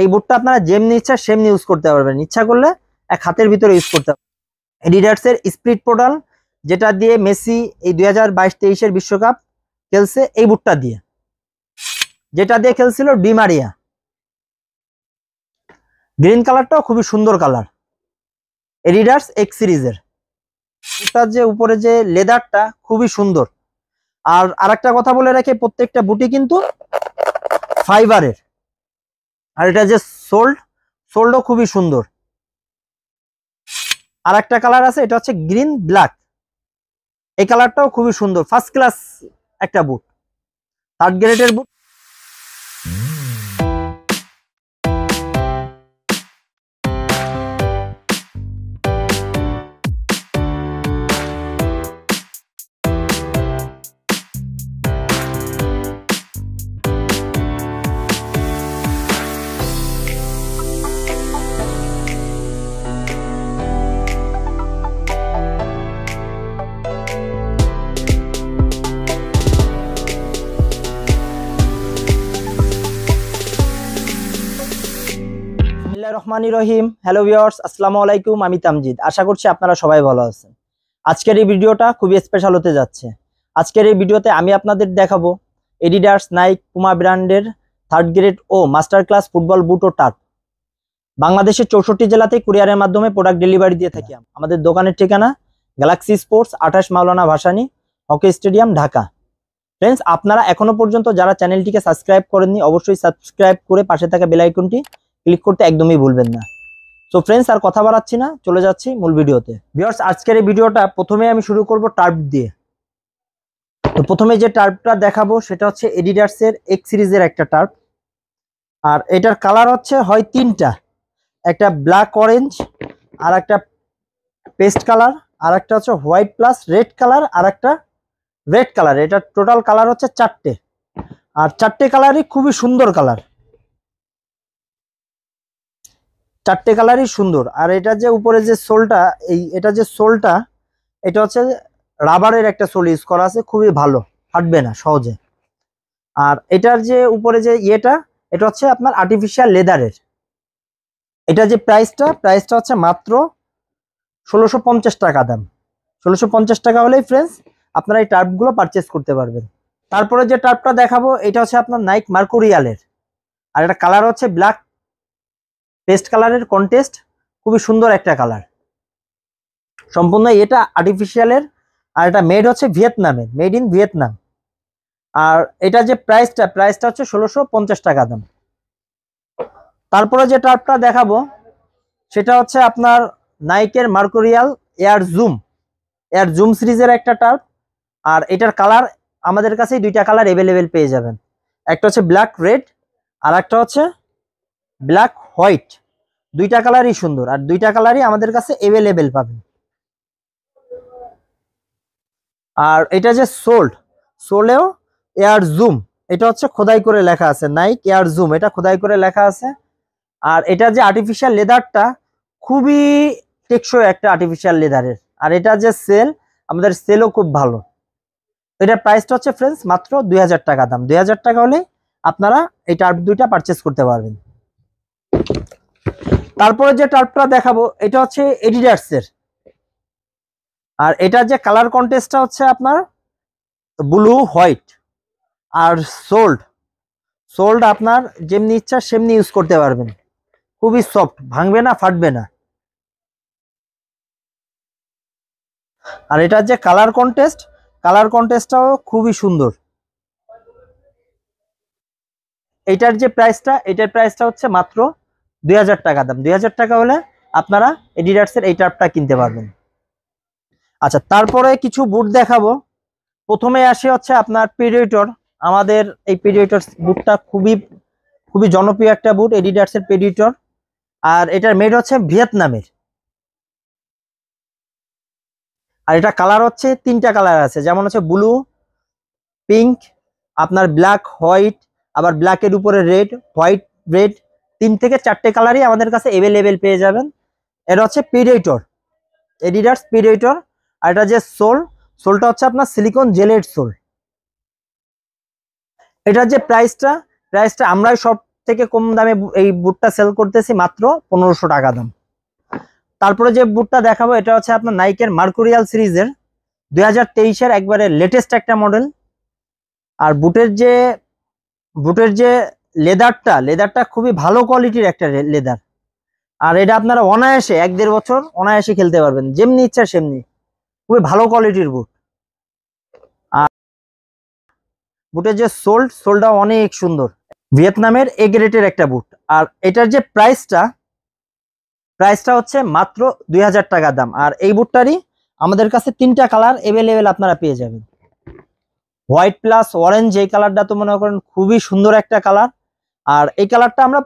এই বোর্ডটা আপনারা যেমনি ইচ্ছা সেমনি ইউজ করতে পারবেন ইচ্ছা করলে এক হাতের ভিতরে ইউজ করতে পারবেন এডিডার্সের স্প্লিট পোর্টাল যেটা দিয়ে মেসি এই দুই হাজার বাইশ তেইশের বিশ্বকাপ খেলছে এই বুটটা দিয়ে যেটা দিয়ে খেলছিল ডিমারিয়া গ্রিন কালারটাও খুবই সুন্দর কালার এডিডার্স এক্স সিরিজের বুটটার যে উপরে যে লেদারটা খুবই সুন্দর আর আরেকটা কথা বলে রাখি প্রত্যেকটা বুটি কিন্তু ফাইবারের আর এটা যে সোল্ড সোল্ডও খুবই সুন্দর আর একটা কালার আছে এটা হচ্ছে গ্রিন ব্ল্যাক এই কালারটাও খুবই সুন্দর ফার্স্ট ক্লাস একটা বুট থার্ড গ্রেডের বুট রহমানি রহিম হ্যালো ভিওর্স আসসালামু আলাইকুম আমি তামজিদ আশা করছি আপনারা সবাই ভালো আছেন আজকের এই ভিডিওটা খুবই স্পেশাল হতে যাচ্ছে আজকের এই ভিডিওতে আমি আপনাদের দেখাবো এডিডার্স নাইক পুমা ব্র্যান্ডের থার্ড গ্রেড ও মাস্টার ক্লাস ফুটবল বুট ও টার্প বাংলাদেশের চৌষট্টি জেলাতে কুরিয়ারের মাধ্যমে প্রোডাক্ট ডেলিভারি দিয়ে থাকি আমাদের দোকানের ঠিকানা গ্যালাক্সি স্পোর্টস আঠাশ Maulana Bhasani hockey stadium Dhaka friends আপনারা এখনো পর্যন্ত যারা চ্যানেলটিকে সাবস্ক্রাইব করেননি অবশ্যই সাবস্ক্রাইব করে পাশে থাকা বেলাইকনটি ক্লিক করতে একদমই ভুলবেন না তো ফ্রেন্ডস আর কথা বাড়াচ্ছি না চলে যাচ্ছি মূল ভিডিওতে ভিওর্স আজকের এই ভিডিওটা প্রথমে আমি শুরু করব টার্প দিয়ে তো প্রথমে যে টার্পটা দেখাবো সেটা হচ্ছে এডিডার্সের এক সিরিজের একটা টার্প আর এটার কালার হচ্ছে হয় তিনটা একটা ব্ল্যাক অরেঞ্জ আর একটা পেস্ট কালার আর একটা হচ্ছে হোয়াইট প্লাস রেড কালার আর একটা রেড কালার এটার টোটাল কালার হচ্ছে চারটে আর চারটে কালারই খুবই সুন্দর কালার চারটে কালারই সুন্দর আর এটা যে উপরে যে সোলটা এই এটা যে সোলটা এটা হচ্ছে রাবারের একটা সোল ইউজ করা আছে খুবই ভালো ফাটবে না সহজে আর এটার যে উপরে যে ইয়েটা এটা হচ্ছে আপনার আর্টিফিশিয়াল লেদারের এটা যে প্রাইসটা প্রাইসটা হচ্ছে মাত্র ষোলোশো টাকা দাম ষোলোশো টাকা হলেই ফ্রেন্ডস আপনারা এই টার্পগুলো পারচেস করতে পারবেন তারপরে যে টার্পটা দেখাবো এটা হচ্ছে আপনার নাইক মার্কুরিয়ালের আর এটা কালার হচ্ছে ব্ল্যাক পেস্ট কালারের কন্টেস্ট খুবই সুন্দর একটা কালার সম্পূর্ণ এটা আর্টিফিশিয়ালের আর এটা মেড হচ্ছে ভিয়েতনামের মেড ইন ভিয়েতনাম আর এটা যে প্রাইসটা প্রাইসটা হচ্ছে ষোলোশো পঞ্চাশ টাকা দাম তারপরে যে টার্পটা দেখাবো সেটা হচ্ছে আপনার নাইকের Mercurial air zoom air zoom সিরিজের একটা টার্প আর এটার কালার আমাদের কাছে দুইটা কালার অ্যাভেলেবেল পেয়ে যাবেন একটা হচ্ছে ব্ল্যাক রেড আর একটা হচ্ছে ব্ল্যাক হোয়াইট দুইটা কালারই সুন্দর আর দুইটা কালারই আমাদের কাছে অ্যাভেলেবেল পাবেন আর এটা যে সোল্ড সোলেও এয়ার জুম এটা হচ্ছে খোদাই করে লেখা আছে নাইক এয়ার জুম এটা খোদাই করে লেখা আছে আর এটা যে আর্টিফিশিয়াল লেদারটা খুবই টেকসই একটা আর্টিফিশিয়াল লেদারের আর এটা যে সেল আমাদের সেলও খুব ভালো এটার প্রাইসটা হচ্ছে ফ্রেন্ডস মাত্র দুই টাকা দাম দুই টাকা হলে আপনারা এই টার্প দুইটা পারচেস করতে পারবেন তারপরে যে টার্পটা দেখাবো এটা হচ্ছে এর আর এটা যে কালার কন্টেস্টটা হচ্ছে আপনার ব্লু হোয়াইট আর সোল্ড সোল্ড আপনার যেমনি ইচ্ছা সেমনি ইউজ করতে পারবেন খুবই সফট ভাঙবে না ফাটবে না আর এটার যে কালার কন্টেস্ট কালার কন্টেস্টটাও খুবই সুন্দর এটার যে প্রাইসটা এটার প্রাইসটা হচ্ছে মাত্র দুই টাকা দাম দুই টাকা হলে আপনারা এডিডার্সের এই টার্পটা কিনতে পারবেন আচ্ছা তারপরে কিছু বুট দেখাবো প্রথমে আসে হচ্ছে আপনার পেডিওটর আমাদের এই পেডিওটর বুটটা খুবই খুবই জনপ্রিয় একটা বুট এডিডার্সের পেডিওটর আর এটার মেড হচ্ছে ভিয়েতনামের আর এটা কালার হচ্ছে তিনটা কালার আছে যেমন হচ্ছে ব্লু পিঙ্ক আপনার ব্ল্যাক হোয়াইট আবার ব্ল্যাকের উপরে রেড হোয়াইট রেড তিন থেকে চারটে কালারই আমাদের কাছে অ্যাভেলেবেল পেয়ে যাবেন এটা হচ্ছে পিডেটর এডিডার্স পিডেটর আর এটা যে সোল সোলটা হচ্ছে আপনার সিলিকন জেলের সোল এটার যে প্রাইসটা প্রাইসটা আমরাই সব থেকে কম দামে এই বুটটা সেল করতেছি মাত্র পনেরোশো টাকা দাম তারপরে যে বুটটা দেখাবো এটা হচ্ছে আপনার নাইকের মার্কুরিয়াল সিরিজের দুই হাজার তেইশের একবারে লেটেস্ট একটা মডেল আর বুটের যে বুটের যে লেদারটা লেদারটা খুবই ভালো কোয়ালিটির একটা লেদার আর এটা আপনারা অনায়াসে এক দেড় বছর অনায়াসে খেলতে পারবেন যেমনি ইচ্ছা সেমনি খুবই ভালো কোয়ালিটির বুট আর বুটের যে সোল্ড সোলটা অনেক সুন্দর ভিয়েতনামের এ গ্রেটের একটা বুট আর এটার যে প্রাইসটা প্রাইসটা হচ্ছে মাত্র দুই হাজার টাকার দাম আর এই বুটটারই আমাদের কাছে তিনটা কালার এভেলেবেল আপনারা পেয়ে যাবেন হোয়াইট প্লাস অরেঞ্জ এই কালারটা তো মনে করেন খুবই সুন্দর একটা কালার আর এই কালারটা আমরা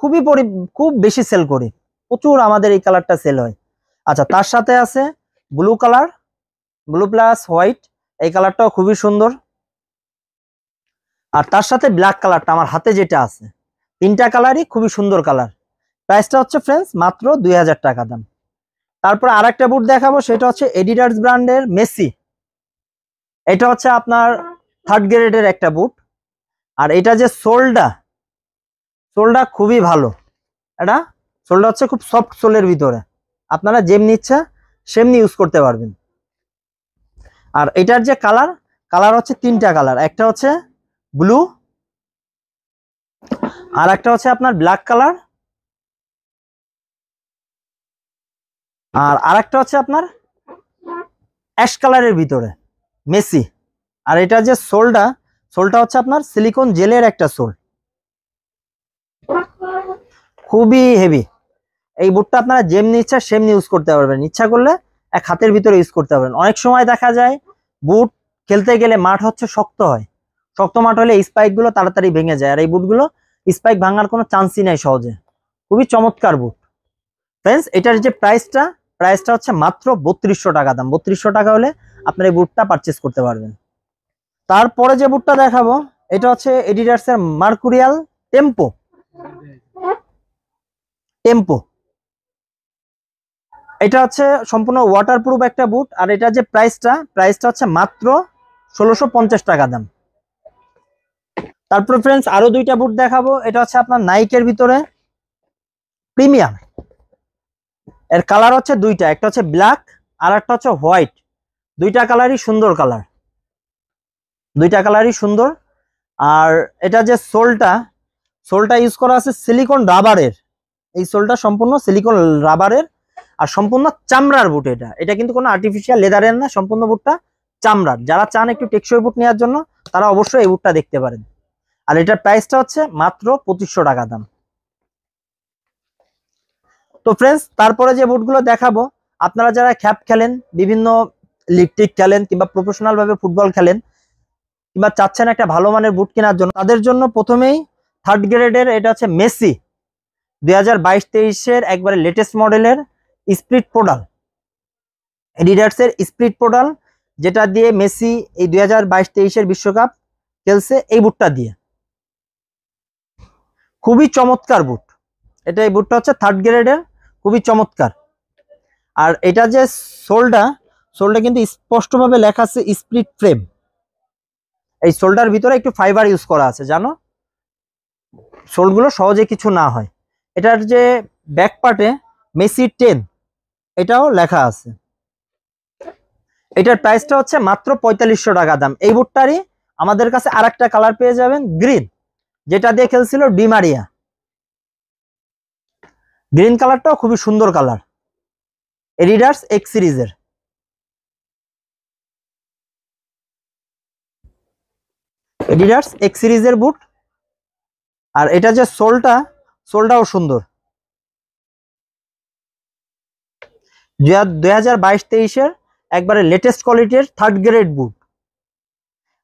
খুবই পরি খুব বেশি সেল করি প্রচুর আমাদের এই কালারটা সেল হয় আচ্ছা তার সাথে আছে blue colour blue plus white এই কালারটাও খুবই সুন্দর আর তার সাথে ব্ল্যাক কালারটা আমার হাতে যেটা আছে তিনটা কালারই খুবই সুন্দর কালার প্রাইসটা হচ্ছে ফ্রেন্ডস মাত্র দুই হাজার টাকা দাম তারপর আর একটা বুট দেখাবো সেটা হচ্ছে এডিডার্স ব্র্যান্ডের মেসি এটা হচ্ছে আপনার থার্ড গ্রেডের একটা বুট আর এটা যে সোলটা সোলটা খুবই ভালো এটা সোলটা হচ্ছে খুব সফট সোলের ভিতরে আপনারা যেমনি ইচ্ছা সেমনি ইউজ করতে পারবেন আর এটার যে কালার কালার হচ্ছে তিনটা কালার একটা হচ্ছে ব্লু আর একটা হচ্ছে আপনার ব্ল্যাক কালার আর আরেকটা হচ্ছে আপনার অ্যাশ কালারের ভিতরে মেসি আর এটা যে সোলটা সোলটা হচ্ছে আপনার সিলিকন জেলের একটা সোল খুবই হেভি এই বুটটা আপনারা যেমনি ইচ্ছা সেমনি ইউজ করতে পারবেন ইচ্ছা করলে এক হাতের ভিতরে ইউজ করতে পারবেন অনেক সময় দেখা যায় বুট খেলতে গেলে মাঠ হচ্ছে শক্ত হয় শক্ত মাঠ হলে স্পাইকগুলো তাড়াতাড়ি ভেঙে যায় আর এই বুটগুলো স্পাইক ভাঙার কোনো চান্সই নাই সহজে খুবই চমৎকার বুট ফ্রেন্ডস এটার যে প্রাইসটা প্রাইসটা হচ্ছে মাত্র বত্রিশশো টাকা দাম বত্রিশশো টাকা হলে আপনার এই বুটটা পারচেস করতে পারবেন তারপরে যে বুটটা দেখাবো এটা হচ্ছে এডিডার্সের মার্কুরিয়াল টেম্পো টেম্পো এটা হচ্ছে সম্পূর্ণ ওয়াটারপ্রুফ একটা বুট আর এটা যে প্রাইসটা প্রাইসটা হচ্ছে মাত্র ষোলোশো টাকা দাম তারপর ফ্রেন্ডস আরো দুইটা বুট দেখাবো এটা হচ্ছে আপনার নাইকের ভিতরে প্রিমিয়াম এর কালার হচ্ছে দুইটা একটা হচ্ছে ব্ল্যাক আর একটা হচ্ছে হোয়াইট দুইটা কালারই সুন্দর কালার দুইটা কালারই সুন্দর আর এটা যে সোলটা সোলটা ইউজ করা আছে সিলিকন রাবারের এই সোলটা সম্পূর্ণ সিলিকন রাবারের আর সম্পূর্ণ চামড়ার বুট এটা এটা কিন্তু কোনো আর্টিফিশিয়াল লেদারের না সম্পূর্ণ বুটটা চামড়ার যারা চান একটু টেকসই বুট নেওয়ার জন্য তারা অবশ্যই এই বুটটা দেখতে পারেন আর এটার প্রাইসটা হচ্ছে মাত্র পঁচিশশো টাকা দাম তো ফ্রেন্ডস তারপরে যে বুটগুলো দেখাবো আপনারা যারা খ্যাপ খেলেন বিভিন্ন লিপটিক খেলেন কিংবা প্রফেশনালভাবে ফুটবল খেলেন কিংবা চাচ্ছেন একটা ভালো মানের বুট কেনার জন্য তাদের জন্য প্রথমেই থার্ড গ্রেডের এটা হচ্ছে মেসি দুই হাজার বাইশ তেইশের একবারে লেটেস্ট মডেলের স্প্লিট পোর্টাল এডিডার্সের স্প্লিট পোর্টাল যেটা দিয়ে মেসি এই দুই হাজার বাইশ তেইশের বিশ্বকাপ খেলছে এই বুটটা দিয়ে খুবই চমৎকার বুট এটা এই বুটটা হচ্ছে থার্ড গ্রেডের খুবই চমৎকার আর এটা যে সোলটা সোলটা কিন্তু স্পষ্টভাবে লেখা আছে স্প্লিট ফ্রেম এই সোলটার ভিতরে একটু ফাইবার ইউজ করা আছে জানো সোলগুলো সহজে কিছু না হয় এটার যে ব্যাকপার্টে মেসি টেন এটাও লেখা আছে এটার প্রাইসটা হচ্ছে মাত্র পঁয়তাল্লিশশো টাকা দাম এই বুটটারই আমাদের কাছে আর একটা কালার পেয়ে যাবেন গ্রিন যেটা দিয়ে খেলছিল ডিমারিয়া গ্রিন কালারটাও খুবই সুন্দর কালার এডিডার্স এক্স সিরিজের এডিডার্স এক্স সিরিজের বুট আর এটা যে সোলটা সোলটাও সুন্দর দু হাজার বাইশ তেইশের একবারে লেটেস্ট কোয়ালিটির থার্ড গ্রেড বুট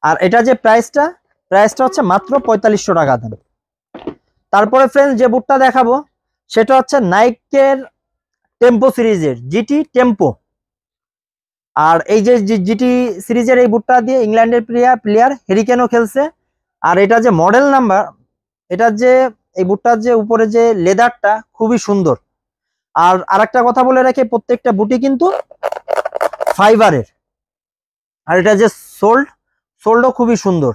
আর এটা যে প্রাইসটা প্রাইসটা হচ্ছে মাত্র পঁয়তাল্লিশশো টাকা দেন তারপরে ফ্রেন্ডস যে বুটটা দেখাবো সেটা হচ্ছে নাইকের টেম্পো সিরিজের জিটি টেম্পো আর এই যে জিটি সিরিজের এই বুটটা দিয়ে ইংল্যান্ডের প্লেয়ার প্লেয়ার হেরিকেনও খেলছে আর এটা যে মডেল নাম্বার এটা যে এই বুটটার যে উপরে যে লেদারটা খুবই সুন্দর আর আরেকটা কথা বলে রাখি প্রত্যেকটা বুটি কিন্তু ফাইবারের আর এটা যে সোল্ড সোল্ডও খুবই সুন্দর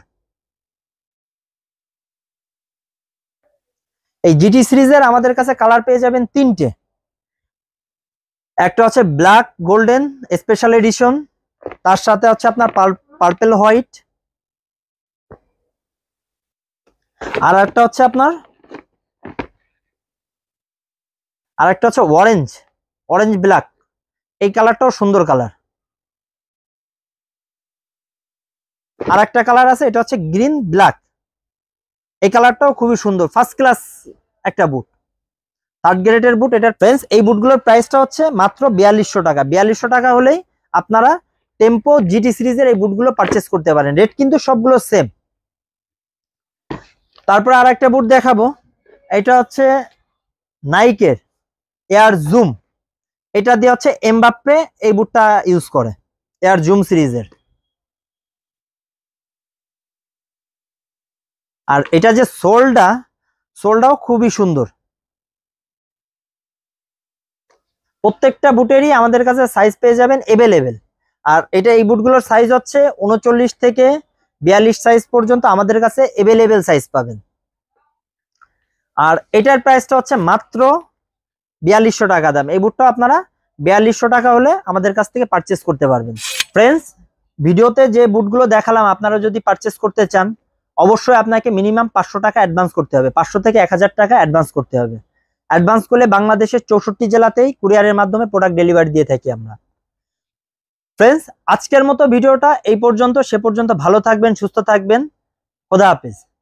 এই জিটি সিরিজের আমাদের কাছে কালার পেয়ে যাবেন তিনটে একটা হচ্ছে ব্ল্যাক গোল্ডেন স্পেশাল এডিশন তার সাথে হচ্ছে আপনার পার্পেল হোয়াইট আর একটা হচ্ছে আপনার আর একটা হচ্ছে অরেঞ্জ অরেঞ্জ ব্ল্যাক এই কালারটাও সুন্দর কালার আর একটা কালার আছে এটা হচ্ছে গ্রিন ব্ল্যাক এই কালারটাও খুবই সুন্দর ফার্স্ট ক্লাস একটা বুট থার্ড গ্রেডের বুট এটার ফ্রেন্স এই বুটগুলোর প্রাইসটা হচ্ছে মাত্র বিয়াল্লিশশো টাকা বিয়াল্লিশশো টাকা হলেই আপনারা টেম্পো জিটি সিরিজের এই বুটগুলো পারচেস করতে পারেন রেট কিন্তু সবগুলো সেম তারপরে আর একটা বুট দেখাবো এটা হচ্ছে নাইকের এয়ার জুম এটা দিয়ে হচ্ছে এমবাপ্পে এই বুটটা ইউজ করে এয়ার জুম সিরিজের আর এটা যে সোলটা সোলটাও খুবই সুন্দর প্রত্যেকটা বুটেরই আমাদের কাছে সাইজ পেয়ে যাবেন এভেলেবেল আর এটা এই বুটগুলোর সাইজ হচ্ছে উনচল্লিশ থেকে বিয়াল্লিশ সাইজ পর্যন্ত আমাদের কাছে এভেলেবেল সাইজ পাবেন আর এটার প্রাইসটা হচ্ছে মাত্র বিয়াল্লিশশো টাকা দাম এই বুটটা আপনারা বিয়াল্লিশশো টাকা হলে আমাদের কাছ থেকে পারচেস করতে পারবেন ফ্রেন্ডস ভিডিওতে যে বুটগুলো দেখালাম আপনারা যদি পারচেস করতে চান অবশ্যই আপনাকে মিনিমাম পাঁচশো টাকা অ্যাডভান্স করতে হবে পাঁচশো থেকে এক হাজার টাকা অ্যাডভান্স করতে হবে অ্যাডভান্স করলে বাংলাদেশের চৌষট্টি জেলাতেই কুরিয়ারের মাধ্যমে প্রোডাক্ট ডেলিভারি দিয়ে থাকি আমরা ফ্রেন্ডস আজকের মতো ভিডিওটা এই পর্যন্ত সে পর্যন্ত ভালো থাকবেন সুস্থ থাকবেন খোদা হাফিজ